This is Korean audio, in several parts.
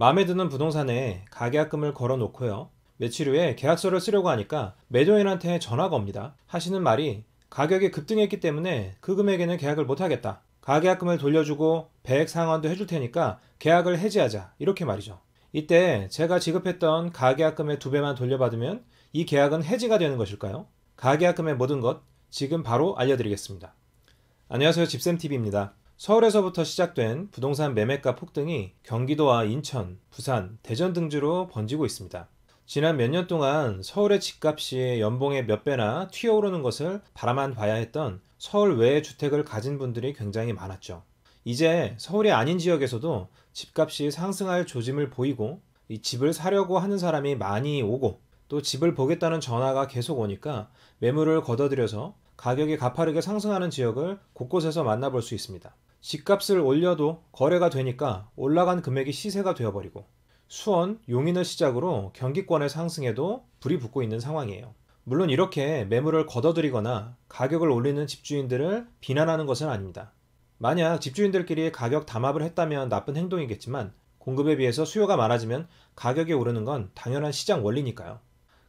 마음에 드는 부동산에 가계약금을 걸어 놓고요. 며칠 후에 계약서를 쓰려고 하니까 매도인한테 전화가 옵니다. 하시는 말이 가격이 급등했기 때문에 그 금액에는 계약을 못하겠다. 가계약금을 돌려주고 배액 상환도 해줄 테니까 계약을 해지하자. 이렇게 말이죠. 이때 제가 지급했던 가계약금의 두 배만 돌려받으면 이 계약은 해지가 되는 것일까요? 가계약금의 모든 것 지금 바로 알려드리겠습니다. 안녕하세요. 집쌤TV입니다. 서울에서부터 시작된 부동산 매매가 폭등이 경기도와 인천, 부산, 대전 등지로 번지고 있습니다. 지난 몇 년 동안 서울의 집값이 연봉의 몇 배나 튀어오르는 것을 바라만 봐야 했던 서울 외의 주택을 가진 분들이 굉장히 많았죠. 이제 서울이 아닌 지역에서도 집값이 상승할 조짐을 보이고 이 집을 사려고 하는 사람이 많이 오고 또 집을 보겠다는 전화가 계속 오니까 매물을 걷어들여서 가격이 가파르게 상승하는 지역을 곳곳에서 만나볼 수 있습니다. 집값을 올려도 거래가 되니까 올라간 금액이 시세가 되어버리고 수원, 용인을 시작으로 경기권의 상승에도 불이 붙고 있는 상황이에요. 물론 이렇게 매물을 걷어들이거나 가격을 올리는 집주인들을 비난하는 것은 아닙니다. 만약 집주인들끼리 가격 담합을 했다면 나쁜 행동이겠지만 공급에 비해서 수요가 많아지면 가격이 오르는 건 당연한 시장 원리니까요.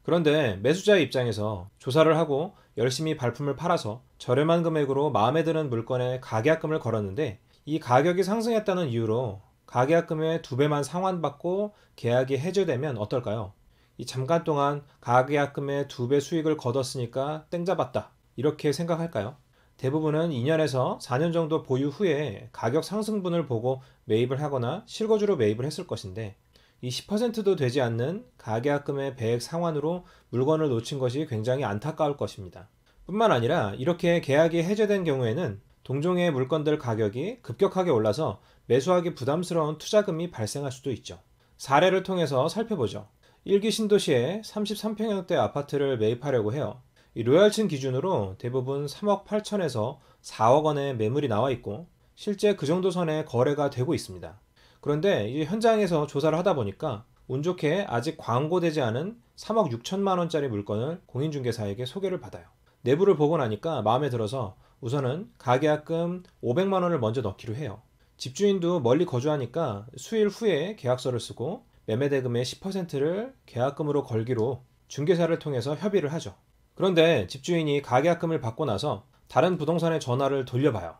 그런데 매수자의 입장에서 조사를 하고 열심히 발품을 팔아서 저렴한 금액으로 마음에 드는 물건에 가계약금을 걸었는데 이 가격이 상승했다는 이유로 가계약금의 두 배만 상환받고 계약이 해제되면 어떨까요? 이 잠깐 동안 가계약금의 두 배 수익을 거뒀으니까 땡 잡았다. 이렇게 생각할까요? 대부분은 2년에서 4년 정도 보유 후에 가격 상승분을 보고 매입을 하거나 실거주로 매입을 했을 것인데 이 10%도 되지 않는 가계약금의 배액 상환으로 물건을 놓친 것이 굉장히 안타까울 것입니다. 뿐만 아니라 이렇게 계약이 해제된 경우에는 동종의 물건들 가격이 급격하게 올라서 매수하기 부담스러운 투자금이 발생할 수도 있죠. 사례를 통해서 살펴보죠. 일기 신도시에 33평형대 아파트를 매입하려고 해요. 로얄층 기준으로 대부분 3억 8천에서 4억 원의 매물이 나와 있고 실제 그 정도 선에 거래가 되고 있습니다. 그런데 이제 현장에서 조사를 하다 보니까 운 좋게 아직 광고되지 않은 3억 6천만 원짜리 물건을 공인중개사에게 소개를 받아요. 내부를 보고 나니까 마음에 들어서 우선은 가계약금 500만 원을 먼저 넣기로 해요. 집주인도 멀리 거주하니까 수일 후에 계약서를 쓰고 매매 대금의 10%를 계약금으로 걸기로 중개사를 통해서 협의를 하죠. 그런데 집주인이 가계약금을 받고 나서 다른 부동산에 전화를 돌려봐요.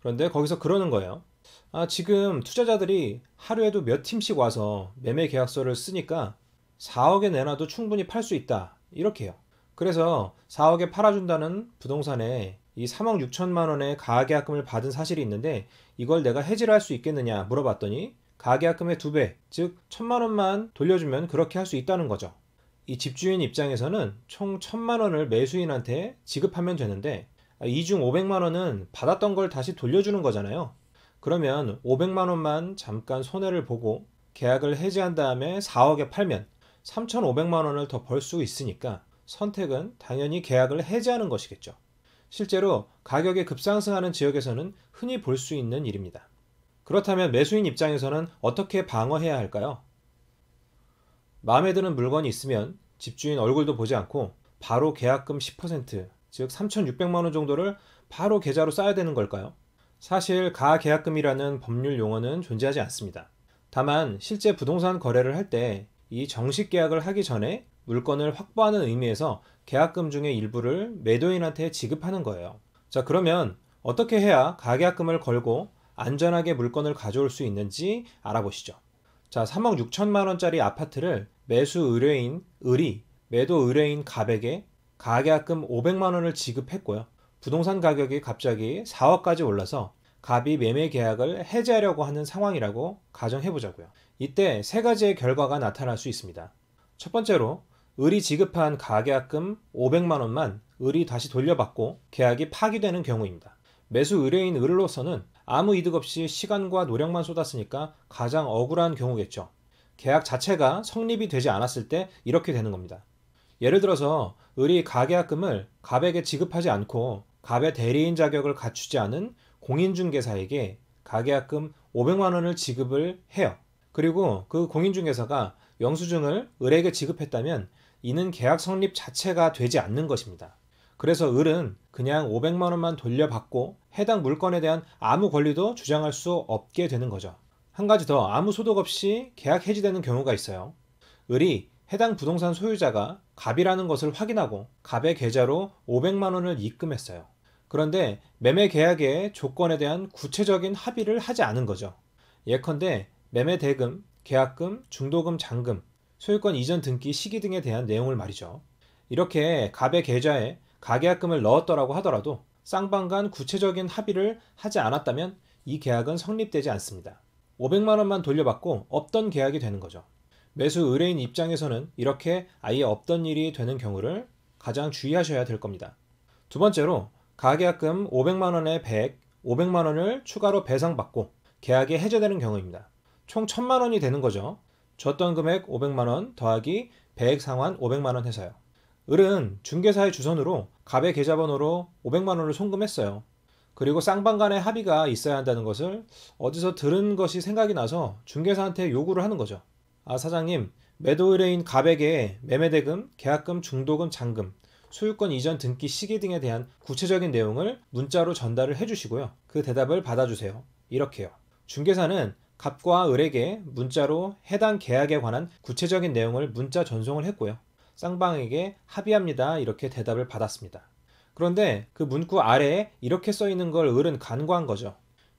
그런데 거기서 그러는 거예요. 아, 지금 투자자들이 하루에도 몇 팀씩 와서 매매 계약서를 쓰니까 4억에 내놔도 충분히 팔 수 있다. 이렇게요. 그래서 4억에 팔아준다는 부동산에 이 3억 6천만 원의 가계약금을 받은 사실이 있는데 이걸 내가 해지를 할 수 있겠느냐 물어봤더니 가계약금의 두 배, 즉 천만 원만 돌려주면 그렇게 할 수 있다는 거죠. 이 집주인 입장에서는 총 천만 원을 매수인한테 지급하면 되는데 이 중 500만 원은 받았던 걸 다시 돌려주는 거잖아요. 그러면 500만 원만 잠깐 손해를 보고 계약을 해지한 다음에 4억에 팔면 3,500만 원을 더 벌 수 있으니까 선택은 당연히 계약을 해지하는 것이겠죠. 실제로 가격이 급상승하는 지역에서는 흔히 볼 수 있는 일입니다. 그렇다면 매수인 입장에서는 어떻게 방어해야 할까요? 마음에 드는 물건이 있으면 집주인 얼굴도 보지 않고 바로 계약금 10%, 즉 3,600만 원 정도를 바로 계좌로 쌓아야 되는 걸까요? 사실 가계약금이라는 법률 용어는 존재하지 않습니다. 다만 실제 부동산 거래를 할 때 이 정식 계약을 하기 전에 물건을 확보하는 의미에서 계약금 중의 일부를 매도인한테 지급하는 거예요. 자, 그러면 어떻게 해야 가계약금을 걸고 안전하게 물건을 가져올 수 있는지 알아보시죠. 자, 3억 6천만 원짜리 아파트를 매수 의뢰인 을이 매도 의뢰인 갑에게 가계약금 500만 원을 지급했고요. 부동산 가격이 갑자기 4억까지 올라서 갑이 매매 계약을 해지하려고 하는 상황이라고 가정해 보자고요. 이때 세 가지의 결과가 나타날 수 있습니다. 첫 번째로 을이 지급한 가계약금 500만 원만 을이 다시 돌려받고 계약이 파기되는 경우입니다. 매수 의뢰인 을로서는 아무 이득 없이 시간과 노력만 쏟았으니까 가장 억울한 경우겠죠. 계약 자체가 성립이 되지 않았을 때 이렇게 되는 겁니다. 예를 들어서 을이 가계약금을 갑에게 지급하지 않고 갑의 대리인 자격을 갖추지 않은 공인중개사에게 가계약금 500만 원을 지급을 해요. 그리고 그 공인중개사가 영수증을 을에게 지급했다면 이는 계약 성립 자체가 되지 않는 것입니다. 그래서 을은 그냥 500만 원만 돌려받고 해당 물건에 대한 아무 권리도 주장할 수 없게 되는 거죠. 한 가지 더 아무 소득 없이 계약 해지되는 경우가 있어요. 을이 해당 부동산 소유자가 갑이라는 것을 확인하고 갑의 계좌로 500만 원을 입금했어요. 그런데 매매 계약의 조건에 대한 구체적인 합의를 하지 않은 거죠. 예컨대 매매 대금, 계약금, 중도금, 잔금, 소유권 이전 등기 시기 등에 대한 내용을 말이죠. 이렇게 갑의 계좌에 가계약금을 넣었더라고 하더라도 쌍방 간 구체적인 합의를 하지 않았다면 이 계약은 성립되지 않습니다. 500만 원만 돌려받고 없던 계약이 되는 거죠. 매수 의뢰인 입장에서는 이렇게 아예 없던 일이 되는 경우를 가장 주의하셔야 될 겁니다. 두 번째로 가계약금 500만 원에 100, 500만 원을 추가로 배상받고 계약이 해제되는 경우입니다. 총 1000만 원이 되는 거죠. 줬던 금액 500만 원 더하기 100 상환 500만 원 해서요. 을은 중개사의 주선으로 갑의 계좌번호로 500만 원을 송금했어요. 그리고 쌍방 간의 합의가 있어야 한다는 것을 어디서 들은 것이 생각이 나서 중개사한테 요구를 하는 거죠. 아 사장님 매도의뢰인 갑에게 매매대금, 계약금, 중도금, 잔금 소유권 이전 등기 시기 등에 대한 구체적인 내용을 문자로 전달을 해주시고요. 그 대답을 받아주세요. 이렇게요. 중개사는 갑과 을에게 문자로 해당 계약에 관한 구체적인 내용을 문자 전송을 했고요. 쌍방에게 합의합니다. 이렇게 대답을 받았습니다. 그런데 그 문구 아래에 이렇게 써 있는 걸 을은 간과한 거죠.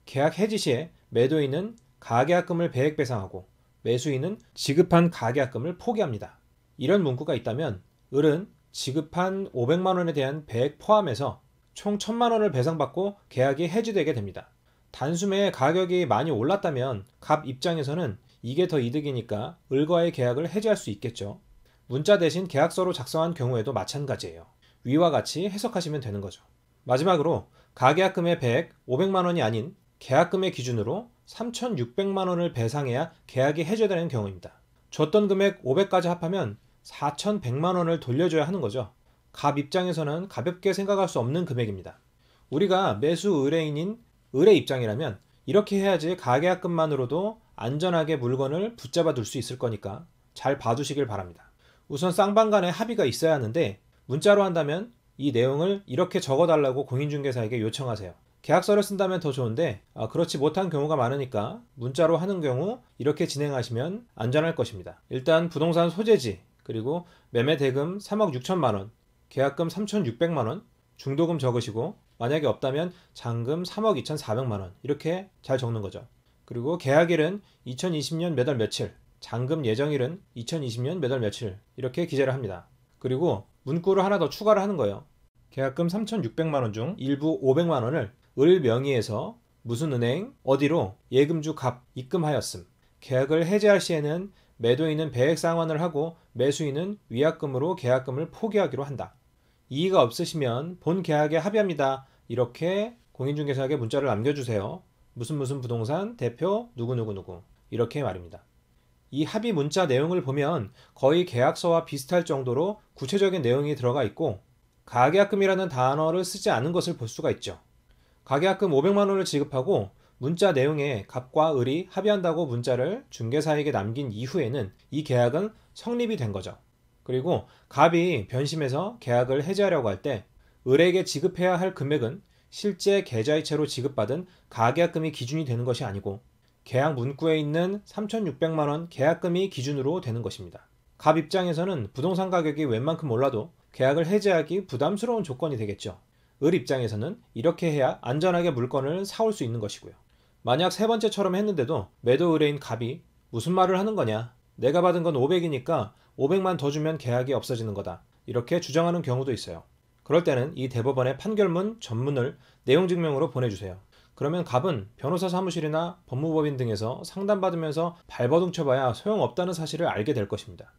계약 해지 시에 매도인은 가계약금을 배액 배상하고 매수인은 지급한 가계약금을 포기합니다. 이런 문구가 있다면 을은 지급한 500만 원에 대한 배액 포함해서 총 1000만 원을 배상받고 계약이 해지되게 됩니다. 단숨에 가격이 많이 올랐다면 갑 입장에서는 이게 더 이득이니까 을과의 계약을 해지할 수 있겠죠. 문자 대신 계약서로 작성한 경우에도 마찬가지예요. 위와 같이 해석하시면 되는 거죠. 마지막으로 가계약금의 배액 500만 원이 아닌 계약금의 기준으로 3,600만 원을 배상해야 계약이 해제되는 경우입니다. 줬던 금액 500까지 합하면 4,100만 원을 돌려줘야 하는 거죠. 갑 입장에서는 가볍게 생각할 수 없는 금액입니다. 우리가 매수 의뢰인인 의뢰 입장이라면 이렇게 해야지 가계약금만으로도 안전하게 물건을 붙잡아 둘 수 있을 거니까 잘 봐주시길 바랍니다. 우선 쌍방 간에 합의가 있어야 하는데 문자로 한다면 이 내용을 이렇게 적어달라고 공인중개사에게 요청하세요. 계약서를 쓴다면 더 좋은데 아, 그렇지 못한 경우가 많으니까 문자로 하는 경우 이렇게 진행하시면 안전할 것입니다. 일단 부동산 소재지, 그리고 매매 대금 3억 6천만 원, 계약금 3,600만 원, 중도금 적으시고 만약에 없다면 잔금 3억 2,400만 원 이렇게 잘 적는 거죠. 그리고 계약일은 2020년 몇 월 며칠, 잔금 예정일은 2020년 몇 월 며칠 이렇게 기재를 합니다. 그리고 문구를 하나 더 추가를 하는 거예요. 계약금 3,600만 원 중 일부 500만 원을 을 명의에서 무슨 은행 어디로 예금주 갑 입금하였음. 계약을 해제할 시에는 매도인은 배액 상환을 하고 매수인은 위약금으로 계약금을 포기하기로 한다. 이의가 없으시면 본 계약에 합의합니다. 이렇게 공인중개사에게 문자를 남겨주세요. 무슨 무슨 부동산 대표 누구누구누구 이렇게 말입니다. 이 합의 문자 내용을 보면 거의 계약서와 비슷할 정도로 구체적인 내용이 들어가 있고 가계약금이라는 단어를 쓰지 않은 것을 볼 수가 있죠. 가계약금 500만 원을 지급하고 문자 내용에 갑과 을이 합의한다고 문자를 중개사에게 남긴 이후에는 이 계약은 성립이 된 거죠. 그리고 갑이 변심해서 계약을 해지하려고 할 때 을에게 지급해야 할 금액은 실제 계좌이체로 지급받은 가계약금이 기준이 되는 것이 아니고 계약 문구에 있는 3,600만 원 계약금이 기준으로 되는 것입니다. 갑 입장에서는 부동산 가격이 웬만큼 올라도 계약을 해지하기 부담스러운 조건이 되겠죠. 을 입장에서는 이렇게 해야 안전하게 물건을 사올 수 있는 것이고요. 만약 세 번째처럼 했는데도 매도 의뢰인 갑이 무슨 말을 하는 거냐. 내가 받은 건 500이니까 500만 더 주면 계약이 없어지는 거다. 이렇게 주장하는 경우도 있어요. 그럴 때는 이 대법원의 판결문 전문을 내용 증명으로 보내주세요. 그러면 갑은 변호사 사무실이나 법무법인 등에서 상담받으면서 발버둥 쳐봐야 소용없다는 사실을 알게 될 것입니다.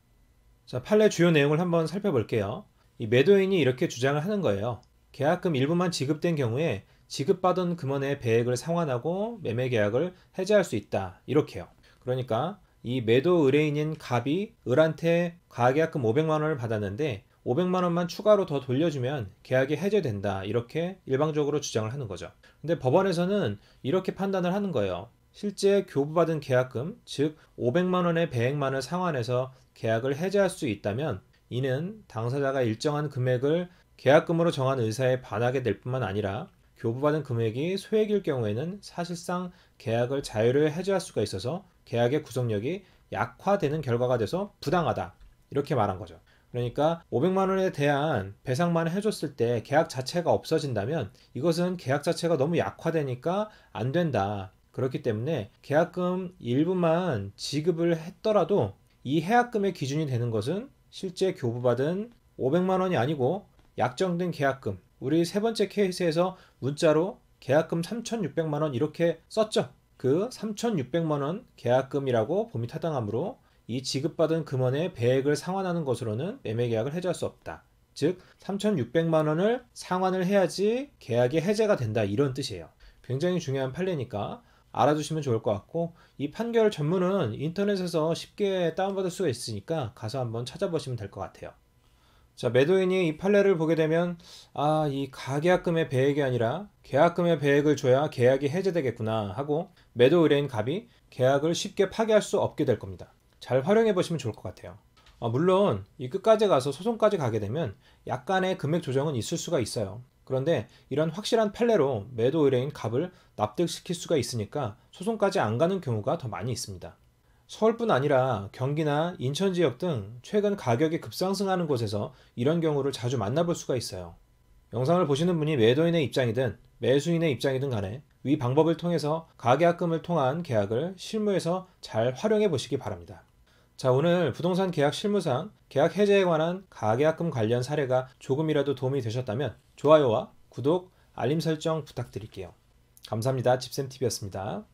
자, 판례 주요 내용을 한번 살펴볼게요. 이 매도인이 이렇게 주장을 하는 거예요. 계약금 일부만 지급된 경우에 지급받은 금원의 배액을 상환하고 매매 계약을 해제할 수 있다. 이렇게요. 그러니까 이 매도 의뢰인인 갑이 을한테 가계약금 500만 원을 받았는데 500만 원만 추가로 더 돌려주면 계약이 해제된다. 이렇게 일방적으로 주장을 하는 거죠. 근데 법원에서는 이렇게 판단을 하는 거예요. 실제 교부받은 계약금, 즉 500만 원의 배액만을 상환해서 계약을 해제할 수 있다면 이는 당사자가 일정한 금액을 계약금으로 정한 의사에 반하게 될 뿐만 아니라 교부받은 금액이 소액일 경우에는 사실상 계약을 자유로 해제할 수가 있어서 계약의 구속력이 약화되는 결과가 돼서 부당하다. 이렇게 말한 거죠. 그러니까 500만 원에 대한 배상만 해줬을 때 계약 자체가 없어진다면 이것은 계약 자체가 너무 약화되니까 안 된다. 그렇기 때문에 계약금 일부만 지급을 했더라도 이 해약금의 기준이 되는 것은 실제 교부받은 500만 원이 아니고 약정된 계약금 우리 세 번째 케이스에서 문자로 계약금 3,600만 원 이렇게 썼죠. 그 3,600만 원 계약금이라고 봄이 타당하므로 이 지급받은 금원의 배액을 상환하는 것으로는 매매 계약을 해제할 수 없다. 즉 3,600만 원을 상환을 해야지 계약이 해제가 된다 이런 뜻이에요. 굉장히 중요한 판례니까 알아두시면 좋을 것 같고 이 판결 전문은 인터넷에서 쉽게 다운받을 수가 있으니까 가서 한번 찾아보시면 될 것 같아요. 자, 매도인이 이 판례를 보게 되면 아, 이 가계약금의 배액이 아니라 계약금의 배액을 줘야 계약이 해제되겠구나 하고 매도 의뢰인 갑이 계약을 쉽게 파기할 수 없게 될 겁니다. 잘 활용해 보시면 좋을 것 같아요. 아, 물론 이 끝까지 가서 소송까지 가게 되면 약간의 금액 조정은 있을 수가 있어요. 그런데 이런 확실한 판례로 매도 의뢰인 갑을 납득시킬 수가 있으니까 소송까지 안 가는 경우가 더 많이 있습니다. 서울뿐 아니라 경기나 인천 지역 등 최근 가격이 급상승하는 곳에서 이런 경우를 자주 만나볼 수가 있어요. 영상을 보시는 분이 매도인의 입장이든 매수인의 입장이든 간에 위 방법을 통해서 가계약금을 통한 계약을 실무에서 잘 활용해 보시기 바랍니다. 자, 오늘 부동산 계약 실무상 계약 해제에 관한 가계약금 관련 사례가 조금이라도 도움이 되셨다면 좋아요와 구독, 알림 설정 부탁드릴게요. 감사합니다. 집샘TV였습니다.